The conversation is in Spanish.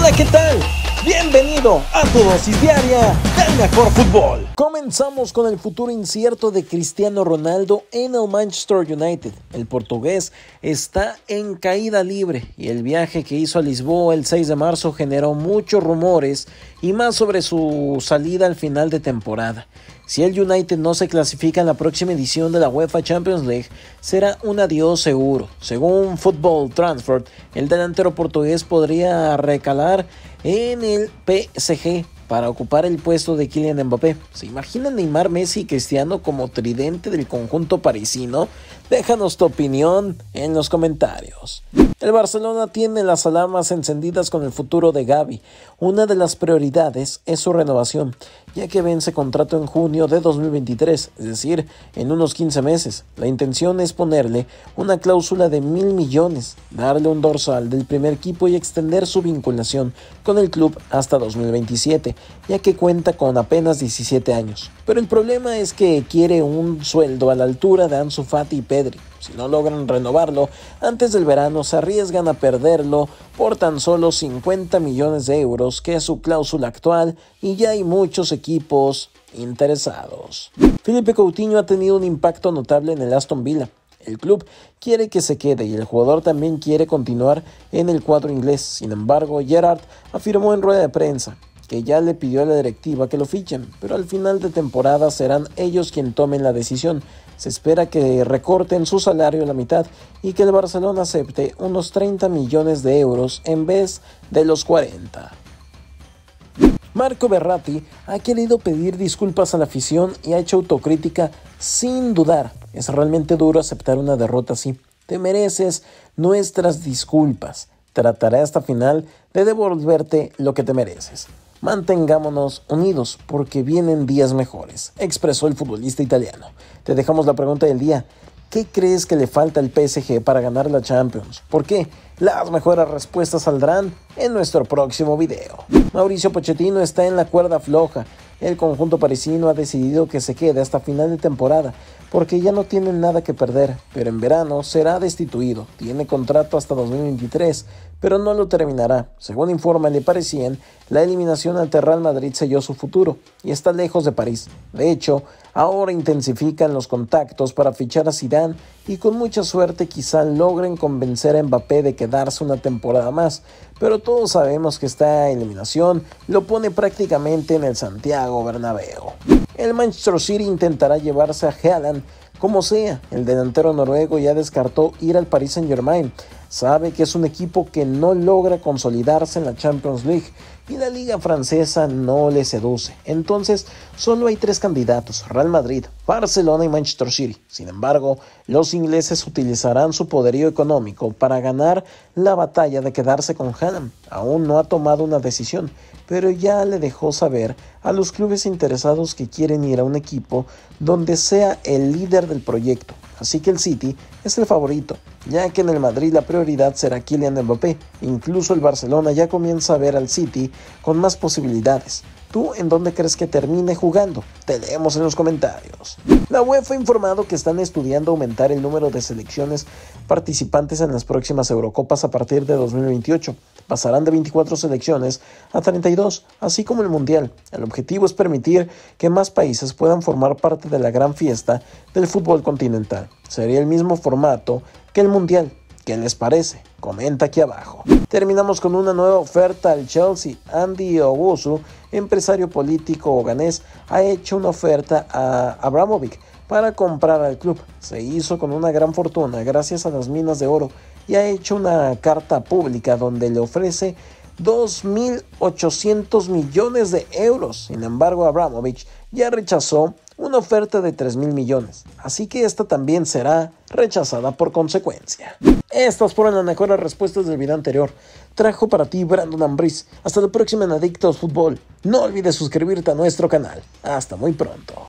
Hola, ¿qué tal? Bienvenido a tu dosis diaria del mejor fútbol. Comenzamos con el futuro incierto de Cristiano Ronaldo en el Manchester United. El portugués está en caída libre y el viaje que hizo a Lisboa el 6 de marzo generó muchos rumores y más sobre su salida al final de temporada. Si el United no se clasifica en la próxima edición de la UEFA Champions League, será un adiós seguro. Según Football Transfer, el delantero portugués podría recalar en el PSG para ocupar el puesto de Kylian Mbappé. ¿Se imaginan Neymar, Messi y Cristiano como tridente del conjunto parisino? Déjanos tu opinión en los comentarios. El Barcelona tiene las alarmas encendidas con el futuro de Gaby. Una de las prioridades es su renovación, ya que vence contrato en junio de 2023, es decir, en unos 15 meses. La intención es ponerle una cláusula de mil millones, darle un dorsal del primer equipo y extender su vinculación con el club hasta 2027, ya que cuenta con apenas 17 años. Pero el problema es que quiere un sueldo a la altura de Ansu Fati y Pedri. Si no logran renovarlo antes del verano, se arriesgan a perderlo por tan solo 50 millones de euros, que es su cláusula actual, y ya hay muchos equipos interesados. Felipe Coutinho ha tenido un impacto notable en el Aston Villa. El club quiere que se quede y el jugador también quiere continuar en el cuadro inglés. Sin embargo, Gerard afirmó en rueda de prensa que ya le pidió a la directiva que lo fichen, pero al final de temporada serán ellos quien tomen la decisión. Se espera que recorten su salario a la mitad y que el Barcelona acepte unos 30 millones de euros en vez de los 40. Marco Berratti ha querido pedir disculpas a la afición y ha hecho autocrítica sin dudar. Es realmente duro aceptar una derrota así. Te mereces nuestras disculpas. Trataré hasta final de devolverte lo que te mereces. Mantengámonos unidos porque vienen días mejores, expresó el futbolista italiano. Te dejamos la pregunta del día. ¿Qué crees que le falta al PSG para ganar la Champions? ¿Por qué? Las mejores respuestas saldrán en nuestro próximo video. Mauricio Pochettino está en la cuerda floja. El conjunto parisino ha decidido que se quede hasta final de temporada porque ya no tienen nada que perder, pero en verano será destituido. Tiene contrato hasta 2023, pero no lo terminará. Según informa Le Parisien, la eliminación ante Real Madrid selló su futuro y está lejos de París. De hecho, ahora intensifican los contactos para fichar a Zidane y con mucha suerte quizá logren convencer a Mbappé de que darse una temporada más, pero todos sabemos que esta eliminación lo pone prácticamente en el Santiago Bernabéu. El Manchester City intentará llevarse a Haaland como sea, el delantero noruego ya descartó ir al Paris Saint-Germain, sabe que es un equipo que no logra consolidarse en la Champions League y la liga francesa no le seduce. Entonces, solo hay tres candidatos, Real Madrid, Barcelona y Manchester City. Sin embargo, los ingleses utilizarán su poderío económico para ganar la batalla de quedarse con Haaland. Aún no ha tomado una decisión, pero ya le dejó saber a los clubes interesados que quieren ir a un equipo donde sea el líder del proyecto así que el City es el favorito, ya que en el Madrid la prioridad será Kylian Mbappé, incluso el Barcelona ya comienza a ver al City con más posibilidades. ¿Tú en dónde crees que termine jugando? Te leemos en los comentarios. La UEFA ha informado que están estudiando aumentar el número de selecciones participantes en las próximas Eurocopas a partir de 2028 pasarán de 24 selecciones a 32, así como el Mundial. El objetivo es permitir que más países puedan formar parte de la gran fiesta del fútbol continental. Sería el mismo formato que el Mundial, ¿Qué les parece? Comenta aquí abajo. Terminamos con una nueva oferta al Chelsea. Andy Obusu, empresario político ganés, ha hecho una oferta a Abramovic para comprar al club. Se hizo con una gran fortuna gracias a las minas de oro y ha hecho una carta pública donde le ofrece 2.800 millones de euros. Sin embargo, Abramovich ya rechazó una oferta de 3.000 millones, así que esta también será rechazada por consecuencia. Estas fueron las mejores respuestas del video anterior. Trajo para ti Brandon Ambris. Hasta la próxima en Adictos Fútbol. No olvides suscribirte a nuestro canal. Hasta muy pronto.